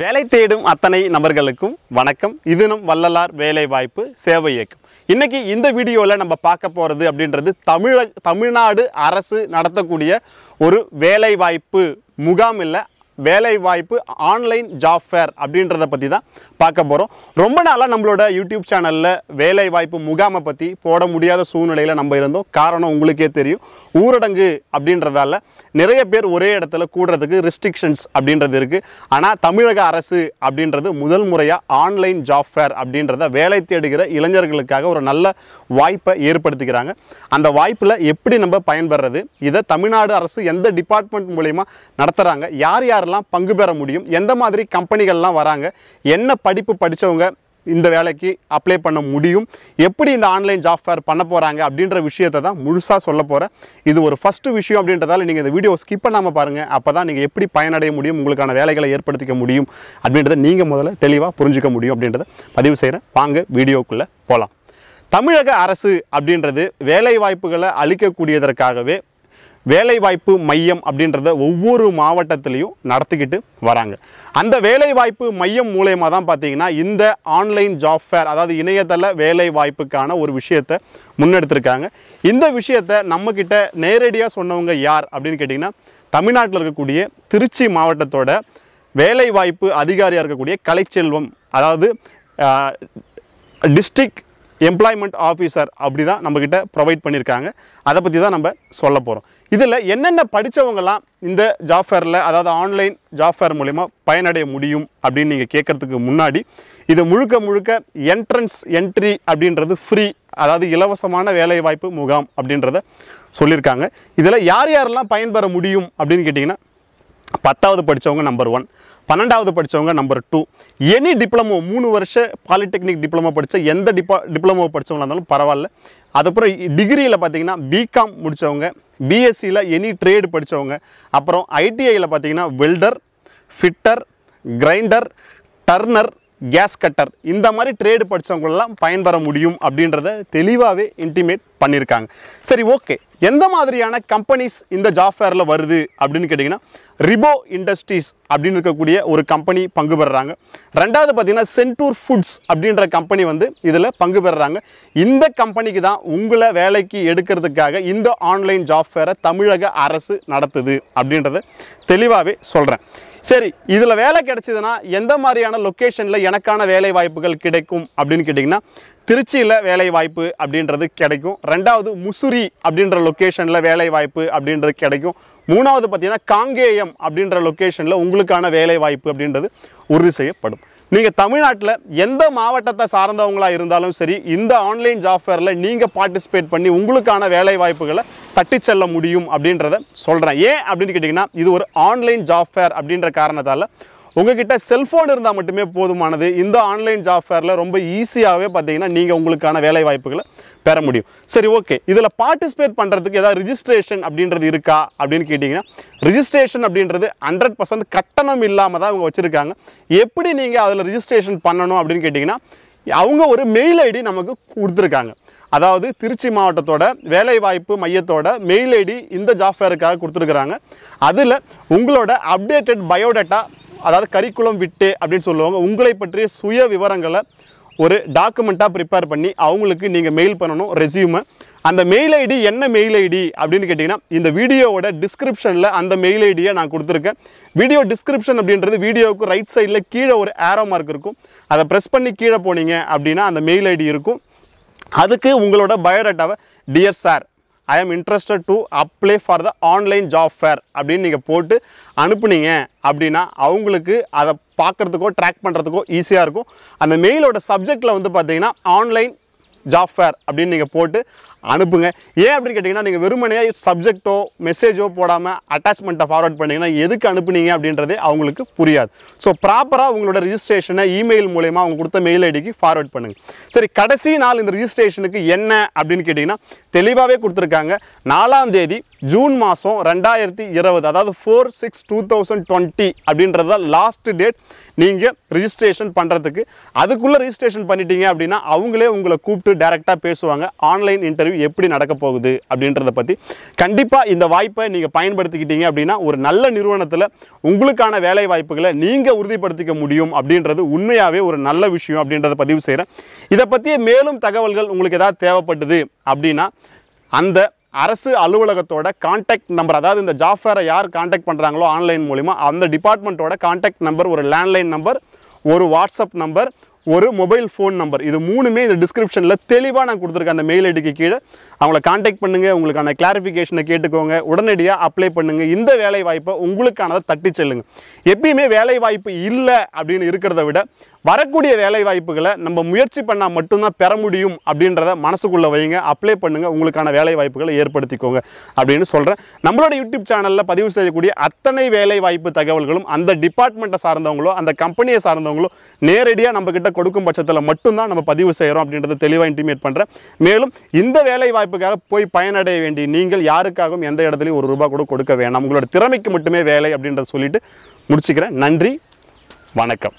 வேலை தேடும் அத்தனை நபர்களுக்கும் வணக்கம் இதுனும் வள்ளலார் வேலை வாய்ப்பு சேவை இயக்கம் இன்றைக்கி இந்த வீடியோவில் நம்ம பார்க்க போகிறது அப்படின்றது தமிழ தமிழ்நாடு அரசு நடத்தக்கூடிய ஒரு வேலை வாய்ப்பு முகாம் இல்லை வேலைவாய்ப்பு ஆன்லைன் ஜாப் ஃபேர் அப்படின்றத பற்றி தான் பார்க்க போகிறோம் ரொம்ப நாளாக நம்மளோட யூடியூப் சேனலில் வேலைவாய்ப்பு முகாமை பற்றி போட முடியாத சூழ்நிலையில் நம்ம இருந்தோம் காரணம் உங்களுக்கே தெரியும் ஊரடங்கு அப்படின்றதால நிறைய பேர் ஒரே இடத்துல கூடுறதுக்கு ரெஸ்ட்ரிக்ஷன்ஸ் அப்படின்றது இருக்குது ஆனால் தமிழக அரசு அப்படின்றது முதல் முறையாக ஆன்லைன் ஜாப் ஃபேர் அப்படின்றத வேலை தேடுகிற இளைஞர்களுக்காக ஒரு நல்ல வாய்ப்பை ஏற்படுத்திக்கிறாங்க அந்த வாய்ப்பில் எப்படி நம்ம பயன்படுறது இதை தமிழ்நாடு அரசு எந்த டிபார்ட்மெண்ட் மூலயமா நடத்துகிறாங்க யார் யார் யாரெல்லாம் பங்கு பெற முடியும் எந்த மாதிரி கம்பெனிகள்லாம் வராங்க என்ன படிப்பு படித்தவங்க இந்த வேலைக்கு அப்ளை பண்ண முடியும் எப்படி இந்த ஆன்லைன் ஜாப் ஃபேர் பண்ண போகிறாங்க அப்படின்ற விஷயத்தை தான் முழுசாக சொல்ல போகிறேன் இது ஒரு ஃபஸ்ட்டு விஷயம் அப்படின்றதால நீங்கள் இந்த வீடியோ ஸ்கிப் பண்ணாமல் பாருங்கள் அப்போ தான் நீங்கள் எப்படி பயனடைய முடியும் உங்களுக்கான வேலைகளை ஏற்படுத்திக்க முடியும் அப்படின்றத நீங்கள் முதல்ல தெளிவாக புரிஞ்சிக்க முடியும் அப்படின்றத பதிவு செய்கிறேன் வாங்க வீடியோக்குள்ளே போகலாம் தமிழக அரசு அப்படின்றது வேலை வாய்ப்புகளை அளிக்கக்கூடியதற்காகவே வேலைவாய்ப்பு மையம் அப்படின்றத ஒவ்வொரு மாவட்டத்திலையும் நடத்திக்கிட்டு வராங்க அந்த வேலைவாய்ப்பு மையம் மூலயமா தான் பார்த்தீங்கன்னா இந்த ஆன்லைன் ஜாப் ஃபேர் அதாவது இணையதள வேலை வாய்ப்புக்கான ஒரு விஷயத்தை முன்னெடுத்திருக்காங்க இந்த விஷயத்தை நம்மக்கிட்ட நேரடியாக சொன்னவங்க யார் அப்படின்னு கேட்டிங்கன்னா தமிழ்நாட்டில் இருக்கக்கூடிய திருச்சி மாவட்டத்தோட வேலைவாய்ப்பு அதிகாரியாக இருக்கக்கூடிய கலைச்செல்வம் அதாவது டிஸ்ட்ரிக்ட் எம்ப்ளாய்மெண்ட் ஆஃபீஸர் அப்படி தான் நம்மக்கிட்ட ப்ரொவைட் பண்ணியிருக்காங்க அதை பற்றி தான் நம்ம சொல்ல போகிறோம் இதில் என்னென்ன படித்தவங்களாம் இந்த ஜாப் ஃபேரில் அதாவது ஆன்லைன் ஜாப் ஃபேர் மூலிமா பயனடைய முடியும் அப்படின்னு நீங்கள் கேட்குறதுக்கு முன்னாடி இது முழுக்க முழுக்க என்ட்ரன்ஸ் என்ட்ரி அப்படின்றது ஃப்ரீ அதாவது இலவசமான வேலைவாய்ப்பு முகாம் அப்படின்றத சொல்லியிருக்காங்க இதில் யார் யாரெல்லாம் பயன்பெற முடியும் அப்படின்னு கேட்டிங்கன்னா பத்தாவது படித்தவங்க நம்பர் ஒன் பன்னெண்டாவது படித்தவங்க நம்பர் டூ எனி டிப்ளமோ மூணு வருஷம் பாலிடெக்னிக் டிப்ளமோ படித்த எந்த டிபா டிப்ளமோ படித்தவங்களா இருந்தாலும் பரவாயில்ல அதுக்கப்புறம் டிகிரியில் பார்த்தீங்கன்னா பிகாம் முடித்தவங்க பிஎஸ்சியில் எனி ட்ரேடு படித்தவங்க அப்புறம் ஐடிஐயில் பார்த்தீங்கன்னா welder fitter grinder turner gas cutter இந்த மாதிரி ட்ரேடு படித்தவங்களெல்லாம் பயன்பெற முடியும் அப்படின்றத தெளிவாகவே இன்டிமேட் பண்ணியிருக்காங்க சரி ஓகே எந்த மாதிரியான கம்பெனிஸ் இந்த ஜாப் ஃபேரில் வருது அப்படின்னு கேட்டிங்கன்னா ரிபோ இண்டஸ்ட்ரீஸ் அப்படின்னு இருக்கக்கூடிய ஒரு கம்பெனி பங்கு பெறுறாங்க ரெண்டாவது பார்த்தீங்கன்னா சென்டூர் ஃபுட்ஸ் அப்படின்ற கம்பெனி வந்து இதில் பங்கு பெறுறாங்க இந்த கம்பெனிக்கு தான் உங்களை வேலைக்கு எடுக்கிறதுக்காக இந்த ஆன்லைன் ஜாப் ஃபேரை தமிழக அரசு நடத்துது அப்படின்றத தெளிவாகவே சொல்கிறேன் சரி இதில் வேலை கிடைச்சிதுன்னா எந்த மாதிரியான லொக்கேஷனில் எனக்கான வேலை வாய்ப்புகள் கிடைக்கும் அப்படின்னு கேட்டிங்கன்னா திருச்சியில் வேலை வாய்ப்பு அப்படின்றது கிடைக்கும் ரெண்டாவது முசுரி அப்படின்ற லொக்கேஷனில் வேலை வாய்ப்பு அப்படின்றது கிடைக்கும் மூணாவது பார்த்திங்கன்னா காங்கேயம் அப்படின்ற லொக்கேஷனில் உங்களுக்கான வேலை வாய்ப்பு அப்படின்றது உறுதி செய்யப்படும் நீங்கள் தமிழ்நாட்டில் எந்த மாவட்டத்தை சார்ந்தவங்களாக இருந்தாலும் சரி இந்த ஆன்லைன் ஜாப் ஃபேரில் நீங்கள் பார்ட்டிசிபேட் பண்ணி உங்களுக்கான வேலை வாய்ப்புகளை தட்டி செல்ல முடியும் அப்படின்றத சொல்கிறேன் ஏன் அப்படின்னு கேட்டிங்கன்னா இது ஒரு ஆன்லைன் ஜாப் ஃபேர் அப்படின்ற காரணத்தால் உங்ககிட்ட செல்ஃபோன் இருந்தால் மட்டுமே போதுமானது இந்த ஆன்லைன் ஜாப் ஃபேரில் ரொம்ப ஈஸியாகவே பார்த்தீங்கன்னா நீங்கள் உங்களுக்கான வேலை வாய்ப்புகளை பெற முடியும் சரி ஓகே இதில் பார்ட்டிசிபேட் பண்ணுறதுக்கு ஏதாவது ரிஜிஸ்ட்ரேஷன் அப்படின்றது இருக்கா அப்படின்னு கேட்டிங்கன்னா ரிஜிஸ்ட்ரேஷன் அப்படின்றது ஹண்ட்ரட் பர்சன்ட் கட்டணம் இல்லாமல் தான் அவங்க வச்சுருக்காங்க எப்படி நீங்கள் அதில் ரிஜிஸ்ட்ரேஷன் பண்ணணும் அப்படின்னு கேட்டிங்கன்னா அவங்க ஒரு மெயில் ஐடி நமக்கு கொடுத்துருக்காங்க அதாவது திருச்சி மாவட்டத்தோட வேலைவாய்ப்பு மையத்தோட மெயில் ஐடி இந்த ஜாப் ஃபேருக்காக கொடுத்துருக்குறாங்க அதில் உங்களோட அப்டேட்டட் பயோடேட்டா அதாவது கரிக்குளம் விட்டு அப்படின்னு சொல்லுவாங்க உங்களை பற்றிய சுய விவரங்களை ஒரு டாக்குமெண்ட்டாக ப்ரிப்பேர் பண்ணி அவங்களுக்கு நீங்கள் மெயில் பண்ணணும் ரெசியூம் அந்த மெயில் ஐடி என்ன மெயில் ஐடி அப்படின்னு கேட்டிங்கன்னா இந்த வீடியோவோட டிஸ்கிரிப்ஷனில் அந்த மெயில் ஐடியை நான் கொடுத்துருக்கேன் வீடியோ டிஸ்கிரிப்ஷன் அப்படின்றது வீடியோவுக்கு ரைட் சைடில் கீழே ஒரு ஏரோ மார்க் இருக்கும் அதை ப்ரெஸ் பண்ணி கீழே போனீங்க அப்படின்னா அந்த மெயில் ஐடி இருக்கும் அதுக்கு உங்களோட பயோடேட்டாவை dear sir I am interested to apply for the online job fair அப்படின்னு நீங்கள் போட்டு அனுப்புனீங்க அப்படின்னா அவங்களுக்கு அதை பார்க்குறதுக்கோ ட்ராக் பண்ணுறதுக்கோ ஈஸியாக இருக்கும் அந்த மெயிலோட சப்ஜெக்டில் வந்து பார்த்தீங்கன்னா ஆன்லைன் ஜாப் ஃபேர் அப்படின்னு நீங்கள் போட்டு அனுப்புங்க ஏன் அப்படின்னு கேட்டிங்கன்னா நீங்கள் வெறுமனையாக சப்ஜெக்டோ மெசேஜோ போடாமல் அட்டாச்மெண்ட்டை ஃபார்வர்ட் பண்ணிங்கன்னா எதுக்கு அனுப்புனீங்க அப்படின்றதே அவங்களுக்கு புரியாது ஸோ ப்ராப்பராக உங்களோட ரிஜிஸ்ட்ரேஷனை இமெயில் மூலயமா அவங்க கொடுத்த மெயில் ஐடிக்கு ஃபார்வர்ட் பண்ணுங்கள் சரி கடைசி நாள் இந்த ரிஜிஸ்ட்ரேஷனுக்கு என்ன அப்படின்னு கேட்டிங்கன்னா தெளிவாகவே கொடுத்துருக்காங்க நாலாம் தேதி ஜூன் மாதம் ரெண்டாயிரத்தி இருபது அதாவது four six two thousand twenty அப்படின்றது தான் லாஸ்ட் டேட் நீங்கள் ரிஜிஸ்ட்ரேஷன் பண்ணுறதுக்கு அதுக்குள்ளே ரிஜிஸ்ட்ரேஷன் பண்ணிட்டீங்க அப்படின்னா அவங்களே உங்களை கூப்பிட்டு டேரெக்டாக பேசுவாங்க ஆன்லைன் இன்டர்வியூ எப்படி நடக்க போகுது அப்படின்றத பற்றி கண்டிப்பாக இந்த வாய்ப்பை நீங்கள் பயன்படுத்திக்கிட்டீங்க அப்படின்னா ஒரு நல்ல நிறுவனத்தில் உங்களுக்கான வேலை வாய்ப்புகளை நீங்கள் உறுதிப்படுத்திக்க முடியும் அப்படின்றது உண்மையாகவே ஒரு நல்ல விஷயம் அப்படின்றத பதிவு செய்கிறேன் இதை பற்றிய மேலும் தகவல்கள் உங்களுக்கு ஏதாவது தேவைப்பட்டது அப்படின்னா அந்த அரசு அலுவலகத்தோட காண்டாக்ட் நம்பர் அதாவது இந்த ஜாஃபேரை யார் கான்டாக்ட் பண்ணுறாங்களோ ஆன்லைன் மூலிமா அந்த டிபார்ட்மெண்ட்டோட காண்டாக்ட் நம்பர் ஒரு லேண்ட்லைன் நம்பர் ஒரு வாட்ஸ்அப் நம்பர் ஒரு மொபைல் ஃபோன் நம்பர் இது மூணுமே இந்த டிஸ்கிரிப்ஷனில் தெளிவாக நான் கொடுத்துருக்கேன் அந்த மெயில் ஐடிக்கு கீழே அவங்கள காண்டாக்ட் பண்ணுங்கள் உங்களுக்கான கிளாரிஃபிகேஷனை கேட்டுக்கோங்க உடனடியாக அப்ளை பண்ணுங்கள் இந்த வேலை வாய்ப்பை உங்களுக்கானதை தட்டி செல்லுங்கள் எப்பயுமே வேலை வாய்ப்பு இல்லை அப்படின்னு இருக்கிறத விட வரக்கூடிய வேலை வாய்ப்புகளை நம்ம முயற்சி பண்ணால் மட்டும்தான் பெற முடியும் அப்படின்றத மனசுக்குள்ளே வைங்க அப்ளை பண்ணுங்கள் உங்களுக்கான வேலை வாய்ப்புகளை ஏற்படுத்திக்கோங்க அப்படின்னு சொல்கிறேன் நம்மளோட யூடியூப் சேனலில் பதிவு செய்யக்கூடிய அத்தனை வேலை வாய்ப்பு தகவல்களும் அந்த டிபார்ட்மெண்ட்டை சார்ந்தவங்களோ அந்த கம்பெனியை சார்ந்தவங்களோ நேரடியாக நம்மக்கிட்ட கொடுக்கும் பட்சத்தில் மட்டும்தான் நம்ம பதிவு செய்கிறோம் அப்படின்றத தெளிவாக இன்டிமேட் பண்ணுறேன் மேலும் இந்த வேலை வாய்ப்புக்காக போய் பயனடைய வேண்டிய நீங்கள் யாருக்காகவும் எந்த இடத்துலையும் ஒரு ரூபா கூட கொடுக்க வேணாம் உங்களோட திறமைக்கு மட்டுமே வேலை அப்படின்றத சொல்லிட்டு முடிச்சுக்கிறேன் நன்றி வணக்கம்